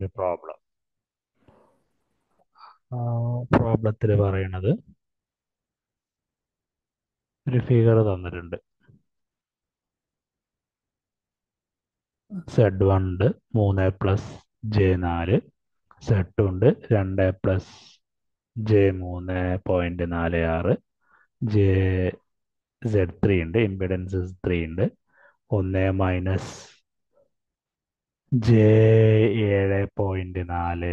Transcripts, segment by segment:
ഒരു problem പ്രോബ്ലത്തിൽ പറയണത് ഒരു ഫിഗർ തന്നിട്ടുണ്ട് സെഡ് വൺ ഉണ്ട് മൂന്ന് പ്ലസ് ജെ നാല് സെഡ് ടു ഉണ്ട് രണ്ട് പ്ലസ് ജെ മൂന്ന് പോയിന്റ് നാല് ആറ് ജെ സെഡ് ത്രീ ഉണ്ട് ഇമ്പിഡൻസ് ത്രീ ഉണ്ട് ഒന്ന് മൈനസ് ജെ ഏഴ് പോയിന്റ് നാല്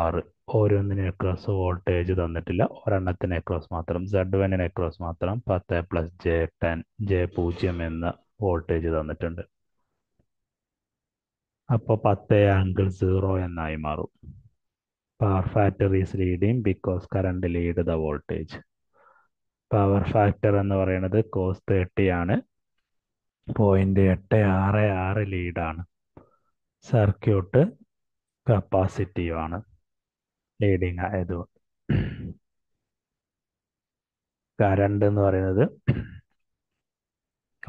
ആറ് ഓരോന്നിനും എക്രോസ് വോൾട്ടേജ് തന്നിട്ടില്ല ഒരെണ്ണത്തിന് എക്രോസ് മാത്രം സെഡ് വണ്ണിന് എക്രോസ് മാത്രം പത്ത് പ്ലസ് ജെ ടെൻ ജെ പൂജ്യം എന്ന വോൾട്ടേജ് തന്നിട്ടുണ്ട് അപ്പോൾ പത്ത് ആംഗിൾ സീറോ എന്നായി മാറും power factor is leading because current lead the voltage power factor എന്ന് പറയുന്നത് കോസ് തേർട്ടി ആണ് പോയിന്റ് എട്ട് ആറ് ആറ് ലീഡാണ് സർക്യൂട്ട് കപ്പാസിറ്റീവ് ആണ് ലീഡിങ് ആയതുകൊണ്ട് കറണ്ട് എന്ന് പറയുന്നത്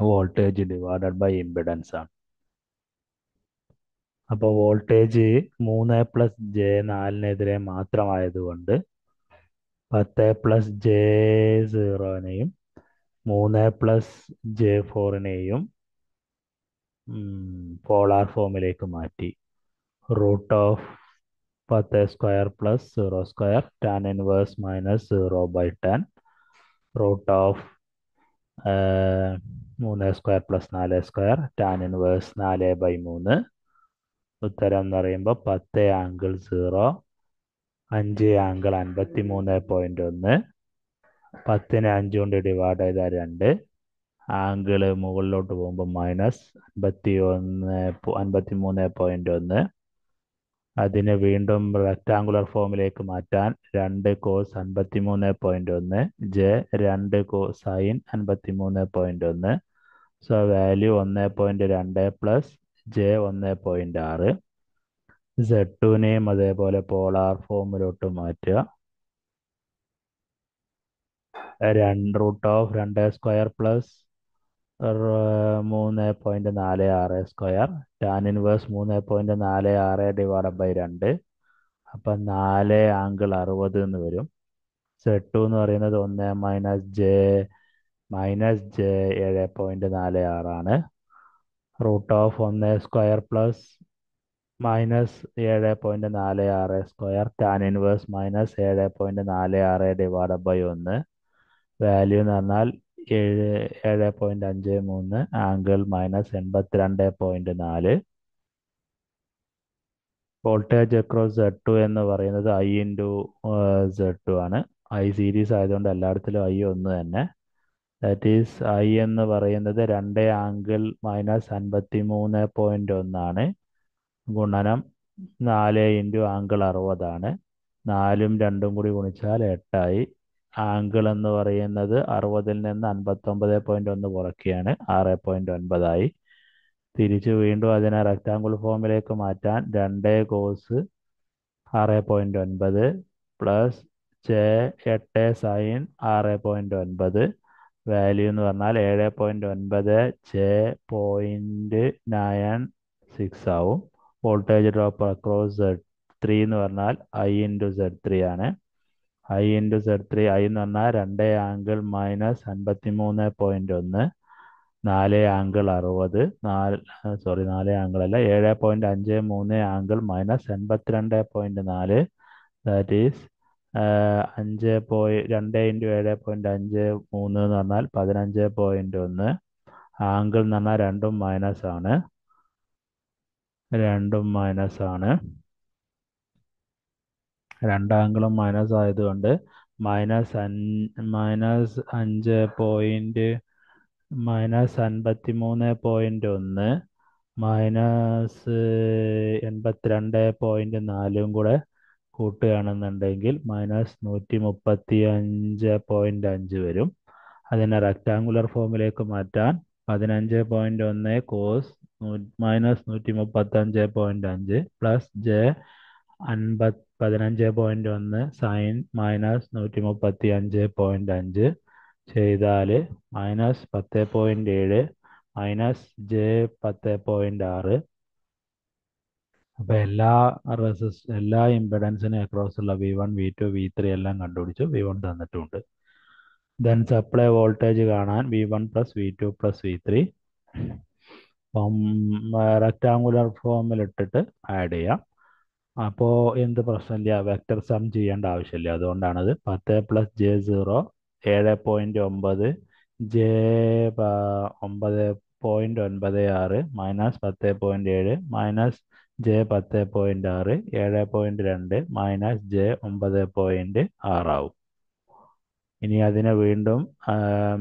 വോൾട്ടേജ് ഡിവൈഡഡ് ബൈ ഇമ്പിഡൻസ് ആണ് അപ്പോൾ വോൾട്ടേജ് മൂന്ന് പ്ലസ് ജെ നാലിനെതിരെ മാത്രമായതുകൊണ്ട് പത്ത് പ്ലസ് ജെ സീറോനെയും മൂന്ന് പ്ലസ് ജെ ഫോറിനെയും പോളാർ ഫോമിലേക്ക് മാറ്റി റൂട്ട് ഓഫ് പത്ത് square plus zero square tan inverse minus zero by ten root of മൂന്ന് സ്ക്വയർ പ്ലസ് നാല് സ്ക്വയർ ടാൻ ഇൻവേഴ്സ് നാല് ബൈ മൂന്ന് ഉത്തരം എന്ന് പറയുമ്പോൾ പത്ത് ആംഗിൾ സീറോ അഞ്ച് ആംഗിൾ അൻപത്തി മൂന്ന് പോയിൻ്റ് ഒന്ന് പത്തിന് അഞ്ച് കൊണ്ട് ഡിവൈഡ് ചെയ്താൽ രണ്ട് ആംഗിള് മുകളിലോട്ട് പോകുമ്പോൾ മൈനസ് അൻപത്തി ഒന്ന് അൻപത്തി മൂന്ന് പോയിന്റ് ഒന്ന് അതിനെ വീണ്ടും റെക്ടാംഗുലർ ഫോമിലേക്ക് മാറ്റാൻ രണ്ട് കോസ് അൻപത്തി മൂന്ന് പോയിന്റ് ഒന്ന് ജെ രണ്ട് കോ സൈൻ അൻപത്തി മൂന്ന് പോയിന്റ് ഒന്ന് സോ വാല്യൂ ഒന്ന് പോയിന്റ് രണ്ട് പ്ലസ് ജെ ഒന്ന് പോയിന്റ് ആറ് സെട്ടുവിനെയും അതേപോലെ പോളാർ ഫോമിലോട്ട് മാറ്റുക രണ്ട് റൂട്ട് ഓഫ് രണ്ട് സ്ക്വയർ പ്ലസ് മൂന്ന് പോയിന്റ് നാല് ആറ് സ്ക്വയർ ടാൻ ഇൻവേഴ്സ് മൂന്ന് പോയിന്റ് നാല് ആറ് ഡിവൈഡ് ബൈ രണ്ട് അപ്പം നാല് ആംഗിൾ അറുപത് എന്ന് വരും സെട്ടു എന്ന് പറയുന്നത് ഒന്ന് മൈനസ് ജെ മൈനസ് ജെ ഏഴ് പോയിന്റ് നാല് ആറാണ് റൂട്ട് ഓഫ് ഒന്ന് സ്ക്വയർ പ്ലസ് മൈനസ് ഏഴ് പോയിന്റ് നാല് ആറ് സ്ക്വയർ ടാൻ ഇൻവേഴ്സ് മൈനസ് ഏഴ് പോയിന്റ് നാല് ആറ് ഡിവൈഡ് ബൈ ഒന്ന് വാല്യൂ എന്ന് പറഞ്ഞാൽ ഏഴ് ഏഴ് പോയിന്റ് അഞ്ച് മൂന്ന് ആംഗിൾ മൈനസ് എൺപത്തിരണ്ട് പോയിന്റ് നാല് വോൾട്ടേജ് അക്രോസ് സെഡ് ടു എന്ന് പറയുന്നത് ഐ ഇൻറ്റു സെഡ് ടു ആണ് ഐ സീരീസ് ആയതുകൊണ്ട് എല്ലായിടത്തിലും ഐ ഒന്ന് തന്നെ ദാറ്റ് ഈസ് ഐ എന്ന് പറയുന്നത് രണ്ട് ആംഗിൾ മൈനസ് അൻപത്തി മൂന്ന് പോയിന്റ് ഒന്നാണ് ഗുണനം നാല് ഇൻറ്റു ആംഗിൾ അറുപതാണ് നാലും രണ്ടും കൂടി ഗുണിച്ചാൽ എട്ടായി ആംഗിൾ എന്ന് പറയുന്നത് അറുപതിൽ നിന്ന് അൻപത്തൊമ്പത് പോയിന്റ് ഒന്ന് കുറയ്ക്കുകയാണ് ആറ് പോയിന്റ് ഒൻപതായി തിരിച്ചു വീണ്ടും അതിനെ റെക്റ്റാങ്കിൾ ഫോമിലേക്ക് മാറ്റാൻ രണ്ട് കോസ് ആറ് പോയിന്റ് ഒൻപത് പ്ലസ് ചെ എട്ട് സൈൻ ആറ് പോയിന്റ് ഒൻപത് വാല്യൂ എന്ന് പറഞ്ഞാൽ ഏഴ് പോയിന്റ് ഒൻപത് ചെ പോയിന്റ് നയൻ സിക്സ് ആവും voltage drop across Z three എന്ന് പറഞ്ഞാൽ ഐ ഇൻറ്റു സെഡ് ത്രീ ആണ് I into Z three I എന്ന് പറഞ്ഞാൽ രണ്ട് ആംഗിൾ മൈനസ് അൻപത്തി മൂന്ന് പോയിന്റ് ഒന്ന് നാല് ആംഗിൾ അറുപത് നാല് സോറി നാല് ആംഗിൾ അല്ല ഏഴ് പോയിന്റ് അഞ്ച് മൂന്ന് ആംഗിൾ മൈനസ് എൺപത്തിരണ്ട് പോയിന്റ് നാല് ദാറ്റ് ഈസ് അഞ്ച് പോയി രണ്ട് ഇൻറ്റു ഏഴ് പോയിന്റ് അഞ്ച് മൂന്ന് എന്ന് പറഞ്ഞാൽ പതിനഞ്ച് പോയിന്റ് ഒന്ന് ആംഗിൾ എന്ന് പറഞ്ഞാൽ രണ്ടും മൈനസ് ആണ് രണ്ടും മൈനസ് ആണ് രണ്ടാംഗിളും മൈനസ് ആയതുകൊണ്ട് മൈനസ് മൈനസ് അഞ്ച് പോയിന്റ് മൈനസ് അൻപത്തി മൂന്ന് പോയിൻറ്റ് ഒന്ന് മൈനസ് എൺപത്തിരണ്ട് പോയിന്റ് നാലും കൂടെ കൂട്ടുകയാണെന്നുണ്ടെങ്കിൽ മൈനസ് നൂറ്റി മുപ്പത്തി അഞ്ച് പോയിന്റ് അഞ്ച് വരും അതിനെ റെക്ടാങ്കുലർ ഫോമിലേക്ക് മാറ്റാൻ പതിനഞ്ച് പോയിന്റ് ഒന്ന് കോസ് മൈനസ് നൂറ്റി മുപ്പത്തി അഞ്ച് പോയിന്റ് അഞ്ച് പ്ലസ് ജെ അൻപത്തി പതിനഞ്ച് പോയിന്റ് ഒന്ന് സൈൻ മൈനസ് നൂറ്റി മുപ്പത്തി അഞ്ച് പോയിന്റ് അഞ്ച് ചെയ്താൽ മൈനസ് പത്ത് പോയിന്റ് ഏഴ് മൈനസ് ജെ പത്ത് പോയിന്റ് ആറ് അപ്പൊ എല്ലാ റെസിസ് എല്ലാ ഇമ്പിഡൻസിനും അക്രോസ് ഉള്ള V one V two V three എല്ലാം കണ്ടുപിടിച്ചു വി വൺ തന്നിട്ടുണ്ട് ദെൻ സപ്ലൈ വോൾട്ടേജ് കാണാൻ V one plus V two plus V three rectangular ഫോമിൽ ഇട്ടിട്ട് ആഡ് ചെയ്യാം അപ്പോ എന്ത് പ്രശ്നമില്ല വെക്ടർ സം ചെയ്യേണ്ട ആവശ്യമില്ല അതുകൊണ്ടാണത് പത്ത് പ്ലസ് ജെ സീറോ ഏഴ് പോയിന്റ് ഒമ്പത് ജെ ഒമ്പത് പോയിന്റ് ഒൻപത് ആറ് മൈനസ് പത്ത് പോയിന്റ് ഏഴ് മൈനസ് ജെ പത്ത് പോയിന്റ് ആറ് ഏഴ് പോയിന്റ് രണ്ട് മൈനസ് ജെ ഒമ്പത് പോയിന്റ് ആറാവും ഇനി അതിനെ വീണ്ടും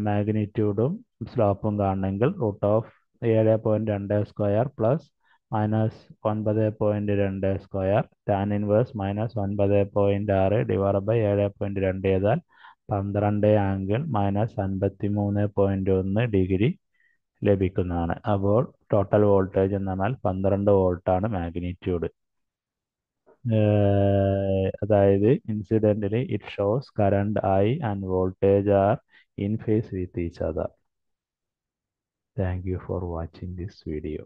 മാഗ്നിറ്റ്യൂഡും സ്ലോപ്പും കാണണമെങ്കിൽ റൂട്ട് ഓഫ് ഏഴ് പോയിന്റ് രണ്ട് സ്ക്വയർ പ്ലസ് മൈനസ് ഒൻപത് പോയിൻറ്റ് രണ്ട് സ്ക്വയർ ടാൻ ഇൻവേഴ്സ് മൈനസ് ഒൻപത് പോയിൻറ്റ് ആറ് ഡിവൈഡ് ബൈ ഏഴ് പോയിൻറ്റ് രണ്ട് ചെയ്താൽ പന്ത്രണ്ട് ആംഗിൾ മൈനസ് അൻപത്തി മൂന്ന് പോയിൻറ്റ് ഒന്ന് ഡിഗ്രി ലഭിക്കുന്നതാണ് അപ്പോൾ ടോട്ടൽ വോൾട്ടേജ് എന്ന് പറഞ്ഞാൽ പന്ത്രണ്ട് വോൾട്ടാണ് മാഗ്നിറ്റ്യൂഡ് അതായത് ഇൻസിഡൻ്റിൽ it shows current I and voltage are in phase with each other thank you for watching this video